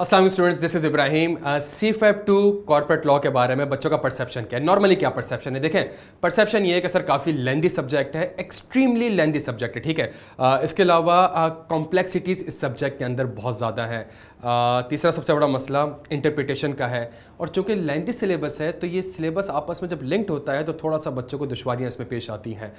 Aslam students this is Ibrahim C फैप two corporate law के बारे में बच्चों का परसेप्शन क्या है नॉर्मली क्या परसेप्शन है देखें परसेप्शन ये है कि सर काफ़ी लेंदी सब्जेक्ट है एक्सट्रीमली लेंदी सब्जेक्ट है ठीक है uh, इसके अलावा कॉम्प्लेक्सिटीज़ uh, इस सब्जेक्ट के अंदर बहुत ज़्यादा हैं uh, तीसरा सबसे बड़ा मसला इंटरप्रिटेशन का है और चूँकि लेंदी सिलेबस है तो ये सिलेबस आपस में जब लिंक्ड होता है तो थोड़ा सा बच्चों को दुशारियाँ इसमें पेश आती हैं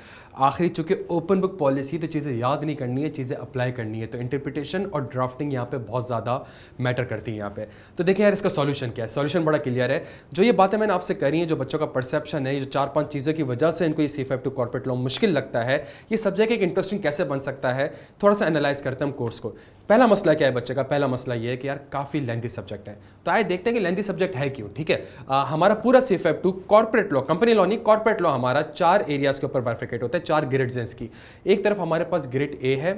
आखिरी चूँकि ओपन बुक पॉलिसी तो चीज़ें याद नहीं करनी है चीज़ें अप्लाई करनी है तो इंटरप्रिटेशन और ड्राफ्टिंग यहाँ पर बहुत ज़्यादा मैटर करती है यहाँ पे तो देखिए यार इसका सॉल्यूशन क्या है सॉल्यूशन बड़ा क्लियर है जो ये बातें मैंने आपसे करी हैं जो बच्चों का परसेप्शन है जो चार पांच चीज़ों की वजह से इनको ये C five two corporate law मुश्किल लगता है ये सब्जेक्ट एक इंटरेस्टिंग कैसे बन सकता है थोड़ा सा एनालाइज करते हैं हम कोर्स को पहला मसला क्या है बच्चे का पहला मसला ये है कि यार काफ़ी लेंथी सब्जेक्ट है तो आए देखते हैं कि लेंथी सब्जेक्ट है क्यों ठीक है हमारा पूरा C five two corporate law company law नहीं कॉर्पोरेट लॉ हमारा चार एरियाज के ऊपर बार्फिकेट होता है चार ग्रेड्स हैं इसकी एक तरफ हमारे पास ग्रेड ए है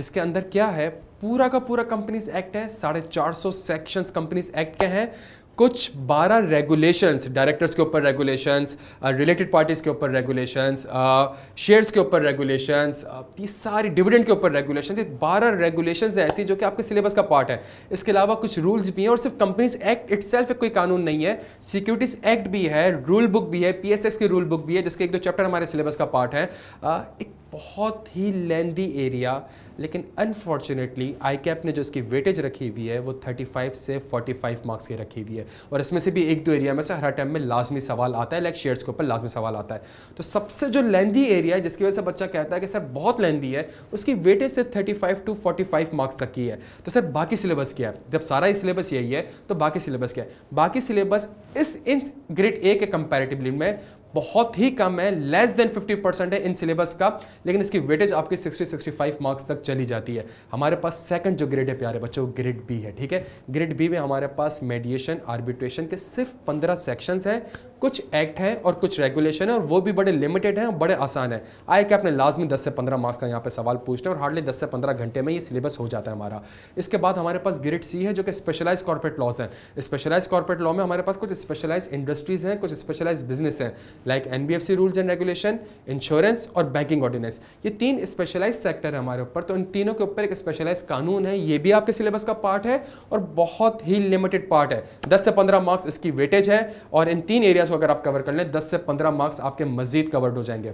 जिसके अंदर क्या है पूरा का पूरा कंपनीज एक्ट है साढ़े चार सौ सेक्शंस कंपनीज एक्ट के हैं कुछ बारह रेगुलेशंस डायरेक्टर्स के ऊपर रेगुलेशंस रिलेटेड पार्टीज के ऊपर रेगुलेशंस शेयर्स के ऊपर रेगुलेशंस ये सारी डिविडेंड के ऊपर रेगुलेशंस ये बारह रेगुलेशंस है ऐसी जो कि आपके सिलेबस का पार्ट है इसके अलावा कुछ रूल्स भी हैं और सिर्फ कंपनीज एक्ट इट एक कोई कानून नहीं है सिक्योरिटीज एक्ट भी है रूल बुक भी है पी की रूल बुक भी है जिसके एक दो चैप्टर हमारे सिलेबस का पार्ट है एक बहुत ही लेंदी एरिया लेकिन अनफॉर्चुनेटली आई कैप ने जो इसकी वेटेज रखी हुई है वो 35 से 45 मार्क्स की रखी हुई है और इसमें से भी एक दो एरिया में से हर टाइम में लाजमी सवाल आता है लाइक शेयर्स के ऊपर लाजमी सवाल आता है तो सबसे जो लेंदी एरिया है जिसकी वजह से बच्चा कहता है कि सर बहुत लेंदी है उसकी वेटेज सिर्फ थर्टी टू फोर्टी मार्क्स तक की है तो सर बाकी सिलेबस क्या है जब सारा ही सिलेबस यही है तो बाकी सिलेबस क्या है बाकी सिलेबस इस इन ग्रेड ए के कंपेरेटिवली में बहुत ही कम है लेस देन 50 परसेंट है इन सिलेबस का लेकिन इसकी वेटेज आपकी 60-65 मार्क्स तक चली जाती है हमारे पास सेकंड जो ग्रेड है प्यारे बच्चों वो ग्रेड बी है ठीक है ग्रेड बी में हमारे पास मेडिएशन आर्बिट्रेशन के सिर्फ 15 सेक्शंस हैं कुछ एक्ट हैं और कुछ रेगुलेशन है और वो भी बड़े लिमिटेड हैं और बड़े आसान है आए के आपने लाजमी दस से पंद्रह मार्क्स का यहाँ पर सवाल पूछना और हार्डली दस से पंद्रह घंटे में ये सिलेबस हो जाता है हमारा इसके बाद हमारे पास ग्रेड सी है जो कि स्पेशलाइज कॉर्पोरेट लॉज हैं स्पेशलाइज कॉर्पोरेट लॉ में हमारे पास कुछ स्पेशलाइज इंडस्ट्रीज़ हैं कुछ स्पेशलाइज बिजनेस हैं like N B F C rules and regulation insurance और बैंकिंग ऑर्डिनेंस ये तीन स्पेशलाइज सेक्टर है हमारे ऊपर तो इन तीनों के ऊपर एक स्पेशलाइज कानून है ये भी आपके सिलेबस का पार्ट है और बहुत ही लिमिटेड पार्ट है दस से पंद्रह मार्क्स इसकी वेटेज है और इन तीन एरियाज को अगर आप कवर कर लें दस से पंद्रह मार्क्स आपके मजीद कवर्ड हो जाएंगे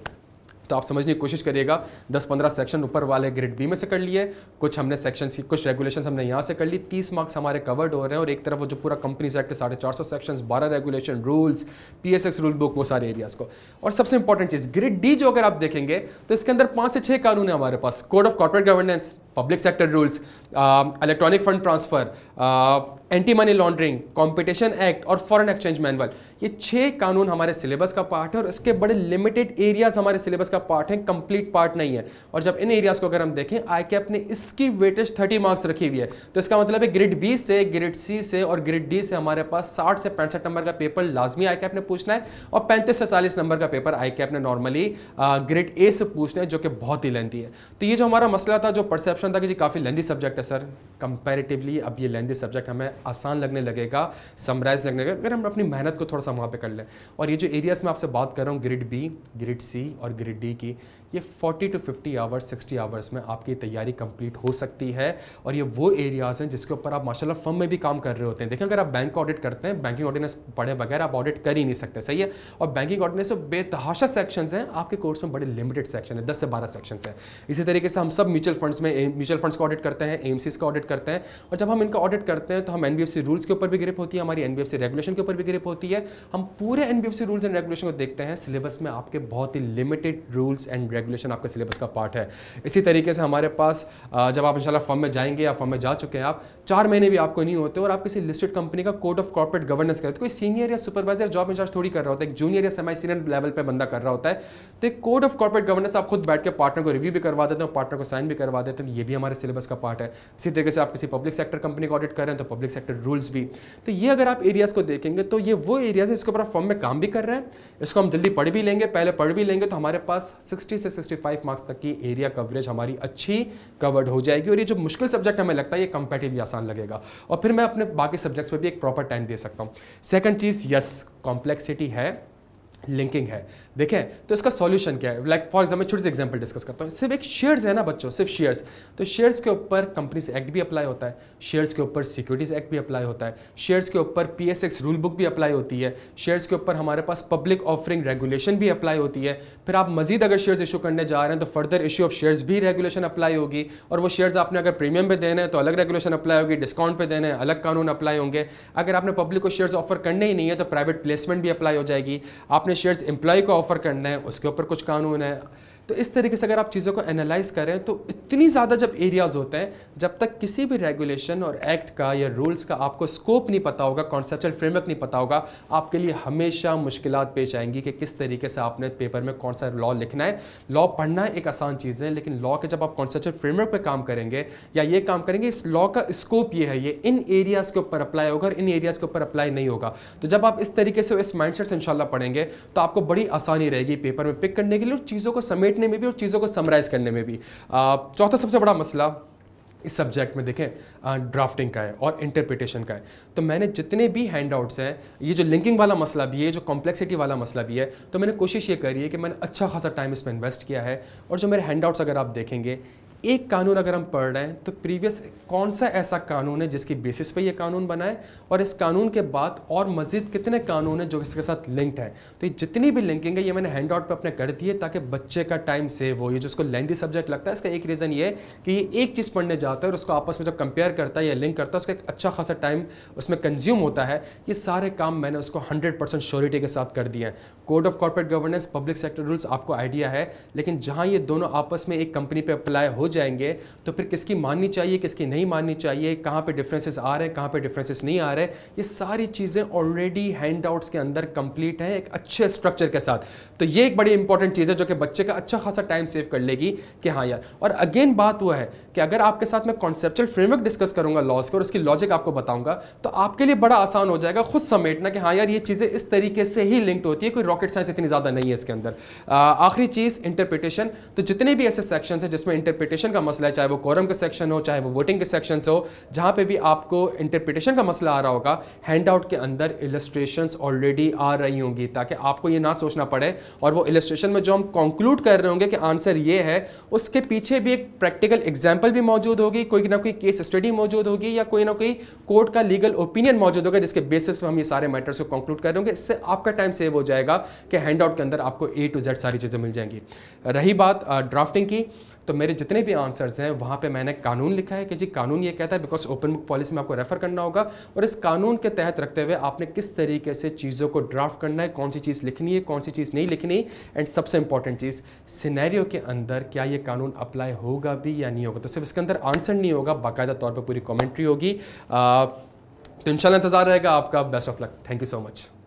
तो आप समझने की कोशिश करिएगा दस पंद्रह सेक्शन ऊपर वाले ग्रेड बी में से कर लिए कुछ हमने सेक्शंस की कुछ रेगुलेशन हमने यहाँ से कर ली तीस मार्क्स हमारे कवर्ड हो रहे हैं और एक तरफ वो जो पूरा कंपनी सेट के साढ़े चार सौ सेक्शन बारह regulation rules P S X rule book वो सारे एरियाज को और सबसे इंपॉर्टेंट चीज़ ग्रेड डी जो अगर आप देखेंगे तो इसके अंदर पाँच से छः कानून है हमारे पास code of corporate governance public sector rules electronic fund transfer anti money laundering competition act और फॉरेन एक्सचेंज मैनुअल ये छह कानून हमारे सिलेबस का पार्ट है और इसके बड़े लिमिटेड एरियाज हमारे सिलेबस का पार्ट है कंप्लीट पार्ट नहीं है और जब इन एरियाज को अगर हम देखें आई कैप ने इसकी वेटेज थर्टी मार्क्स रखी हुई है तो इसका मतलब है ग्रेड बी से ग्रेड सी से और ग्रेड डी से हमारे पास साठ से पैंसठ नंबर का पेपर लाजमी आई कैप ने पूछना है और पैंतीस से चालीस नंबर का पेपर आई कैप ने नॉर्मली ग्रेड ए से पूछना है जो कि बहुत ही लेंथी है तो ये जो हमारा मसला था जो परसेप्शन था कि जी काफ़ी लेंदी सब्जेक्ट है सर कंपेरेटिवली अब ये लेंदी सब्जेक्ट हमें आसान लगने लगेगा समराइज लगने लगेगा अगर हम अपनी मेहनत को थोड़ा सा वहाँ पर कर लें और ये जो एरियाज़ में आपसे बात कर रहा हूँ ग्रिड बी ग्रिड सी और ग्रिड डी की ये 40 टू 50 आवर्स 60 आवर्स में आपकी तैयारी कंप्लीट हो सकती है और ये वो एरियाज़ हैं जिसके ऊपर आप माशाल्लाह फर्म में भी काम कर रहे होते हैं देखें अगर आप बैंक ऑडिट करते हैं बैंकिंग ऑर्डिनेंस पढ़े बगैर आप ऑडिट कर ही नहीं सकते सही है और बैंकिंग ऑर्डिनेंस में बेतहाशा सेक्शन हैं आपके कोर्स में बड़े लिमिटेड सेक्शन है दस से बारह सेक्शन है इसी तरीके से हम सब म्यूचुअल फंड्स में म्यूचुअल फंड्स का ऑडिट करते हैं एम का ऑडिट करते हैं और जब हम इनका ऑडिट करते हैं तो हम एन रूल्स के ऊपर भी ग्रिप होती है हमारी एन रेगुलेशन के ऊपर भी ग्रिप होती है हम पूरे एन रूल्स एंड रेगुलेशन को देखते हैं सिलेबस में आपके बहुत ही लिमिटेड रूल्स एंड रेगुलेशन आपके सिलेबस का पार्ट है इसी तरीके से हमारे पास जब आप इंशाल्लाह फॉर्म में जाएंगे या फॉर्म में जा चुके हैं आप चार महीने भी आपको नहीं होते और आप किसी लिस्टेड कंपनी का कोड ऑफ कॉर्पोरेट गवर्नेंस करते कोई सीनियर या सुपरवाइजर जॉब इंचार्ज थोड़ी कर रहा होता है एक जूनियर या सेमाई सीनियर लेवल पर बंदा कर रहा होता है तो एक कोड ऑफ कॉर्पोरेट गवर्नेंस आप खुद बैठ के पार्टनर को रिव्यू भी करवा देते हैं पार्टनर को साइन भी करवा देते हैं ये भी हमारे सिलेबस का पार्ट है इसी तरीके से आप किसी पब्लिक सेक्टर कंपनी को ऑडिट कर रहे हैं तो पब्लिक सेक्टर रूल्स भी तो ये अगर आप एरियाज़ को देखेंगे तो ये वो एरियाज़ है इसके ऊपर फॉर्म में काम भी कर रहे हैं इसको हम जल्दी पढ़ भी लेंगे पहले पढ़ भी लेंगे तो हमारे पास सिक्सटी से 65 मार्क्स तक की एरिया कवरेज हमारी अच्छी कवर्ड हो जाएगी और ये जो मुश्किल सब्जेक्ट हमें लगता है ये कंपेटिवली आसान लगेगा और फिर मैं अपने बाकी सब्जेक्ट्स पर भी एक प्रॉपर टाइम दे सकता हूँ सेकेंड चीज़ यस कॉम्प्लेक्सिटी है लिंकिंग है देखें तो इसका सॉल्यूशन क्या है लाइक फॉर एग्जाम्पल छोटी सी एग्जाम्पल डिस्कस करता हूँ सिर्फ एक शेयर्स है ना बच्चों सिर्फ शेयर्स तो शेयर्स के ऊपर कंपनीज एक्ट भी अप्लाई होता है शेयर्स के ऊपर सिक्योरिटीज एक्ट भी अप्लाई होता है शेयर्स के ऊपर पी रूल बुक भी अप्लाई होती है शेयर्स के ऊपर हमारे पास पब्लिक ऑफरिंग रेगुलेशन भी अप्लाई होती है फिर आप मजीद अगर शेयर्स इशू करने जा रहे हैं तो फर्दर इशू ऑफ शेयर्स भी रेगुलेशन अप्लाई होगी और वो शेयर्स आपने अगर प्रीमियम पर देने हैं तो अलग रेगुलेशन अप्लाई होगी डिस्काउंट पर देने हैं अलग कानून अप्लाई होंगे अगर आपने पब्लिक को शेयर्स ऑफर करने ही नहीं है तो प्राइवेट प्लेसमेंट भी अप्लाई हो जाएगी आपने शेयर्स एम्प्लॉय को ऑफ़र करना है उसके ऊपर कुछ कानून है तो इस तरीके से अगर आप चीज़ों को एनालाइज करें तो इतनी ज़्यादा जब एरियाज़ होते हैं जब तक किसी भी रेगुलेशन और एक्ट का या रूल्स का आपको स्कोप नहीं पता होगा कॉन्सेप्चुअल फ्रेमवर्क नहीं पता होगा आपके लिए हमेशा मुश्किल पेश आएंगी कि किस तरीके से आपने पेपर में कौन सा लॉ लिखना है लॉ पढ़ना एक आसान चीज़ है लेकिन लॉ के जब आप कॉन्सेप्चुअल फ्रेमवर्क पर काम करेंगे या ये काम करेंगे इस लॉ का स्कोप ये है ये इन एरियाज़ के ऊपर अप्लाई होगा और इन एरियाज़ के ऊपर अप्लाई नहीं होगा तो जब आप इस तरीके से इस माइंड सेट से इनशाला पढ़ेंगे तो आपको बड़ी आसानी रहेगी पेपर में पिक करने के लिए चीज़ों को समेट लिखने में भी और चीज़ों को समराइज़ करने में भी चौथा सबसे बड़ा मसला इस सब्जेक्ट में देखें ड्राफ्टिंग का है और इंटरप्रिटेशन का है तो मैंने जितने भी हैंड आउट्स हैं ये जो लिंकिंग वाला मसला भी है जो कॉम्प्लेक्सिटी वाला मसला भी है तो मैंने कोशिश ये करी है कि मैंने अच्छा खासा टाइम इसमें इन्वेस्ट किया है और जो मेरे हैंड आउट्स अगर आप देखेंगे एक कानून अगर हम पढ़ रहे हैं तो प्रीवियस कौन सा ऐसा कानून है जिसकी बेसिस पे ये कानून बनाए और इस कानून के बाद और मज़ीद कितने कानून हैं जो इसके साथ लिंक्ड हैं तो ये जितनी भी लिंकिंग है ये मैंने हैंड आउट पर अपने कर दिए ताकि बच्चे का टाइम सेव हो ये जिसको लेंदी सब्जेक्ट लगता है इसका एक रीज़न ये है कि ये एक चीज़ पढ़ने जाता है और उसको आपस में जब कंपेयर करता है या लिंक करता है उसका एक अच्छा खासा टाइम उसमें कंज्यूम होता है ये सारे काम मैंने उसको हंड्रेड परसेंट श्योरिटी के साथ कर दिए हैं code of corporate governance public sector rules आपको आइडिया है लेकिन जहाँ ये दोनों आपस में एक कंपनी पर अप्लाई हो जाएंगे तो फिर किसकी माननी चाहिए किसकी नहीं माननी चाहिए कहाँ पे डिफरेंसेस आ रहे हैं कहाँ पे डिफरेंसेस नहीं आ रहे ये सारी चीज़ें ऑलरेडी हैंड के अंदर कंप्लीट हैं एक अच्छे स्ट्रक्चर के साथ तो ये एक बड़ी इंपॉर्टेंट चीज़ है जो कि बच्चे का अच्छा खासा टाइम सेव कर लेगी कि हाँ यार और अगेन बात वो है कि अगर आपके साथ मैं कॉन्सेप्चुअल फ्रेमवर्क डिस्कस करूँगा लॉस का और उसकी लॉजिक आपको बताऊँगा तो आपके लिए बड़ा आसान हो जाएगा खुद समेटना कि हाँ यार ये चीज़ें इस तरीके से ही लिंक्ड होती है कोई रॉकेट साइंस इतनी ज़्यादा नहीं है इसके अंदर आखिरी चीज़ इंटरप्रिटेशन तो जितने भी ऐसे सेक्शन हैं जिसमें इंटरप्रिटेशन इंटरप्रिटेशन का मसला है चाहे वो कोरम के सेक्शन हो चाहे वो वोटिंग के सेक्शन हो जहाँ पे भी आपको इंटरप्रिटेशन का मसला आ रहा होगा हैंड आउट के अंदर इलस्ट्रेशंस ऑलरेडी आ रही होंगी ताकि आपको ये ना सोचना पड़े और वो इलस्ट्रेशन में जो हम कंक्लूड कर रहे होंगे कि आंसर ये है उसके पीछे भी एक प्रैक्टिकल एग्जाम्पल भी मौजूद होगी कोई ना कोई केस स्टडी मौजूद होगी या कोई ना कोई कोर्ट का लीगल ओपिनियन मौजूद होगा जिसके बेसिस पर हम ये सारे मैटर्स को कंक्लूड कर रहे होंगे इससे आपका टाइम सेव हो जाएगा कि हैंड आउट के अंदर आपको ए टू जेड सारी चीज़ें मिल जाएंगी रही बात ड्राफ्टिंग की तो मेरे जितने भी आंसर्स हैं वहाँ पे मैंने कानून लिखा है कि जी कानून ये कहता है बिकॉज ओपन बुक पॉलिसी में आपको रेफ़र करना होगा और इस कानून के तहत रखते हुए आपने किस तरीके से चीज़ों को ड्राफ्ट करना है कौन सी चीज़ लिखनी है कौन सी चीज़ नहीं लिखनी एंड सबसे इंपॉर्टेंट चीज़ सिनेरियो के अंदर क्या ये कानून अप्लाई होगा भी या नहीं होगा तो सिर्फ इसके अंदर आंसर नहीं होगा बाकायदा तौर पर पूरी कॉमेंट्री होगी तो इंशाल्लाह इंतज़ार रहेगा आपका best of luck thank you so much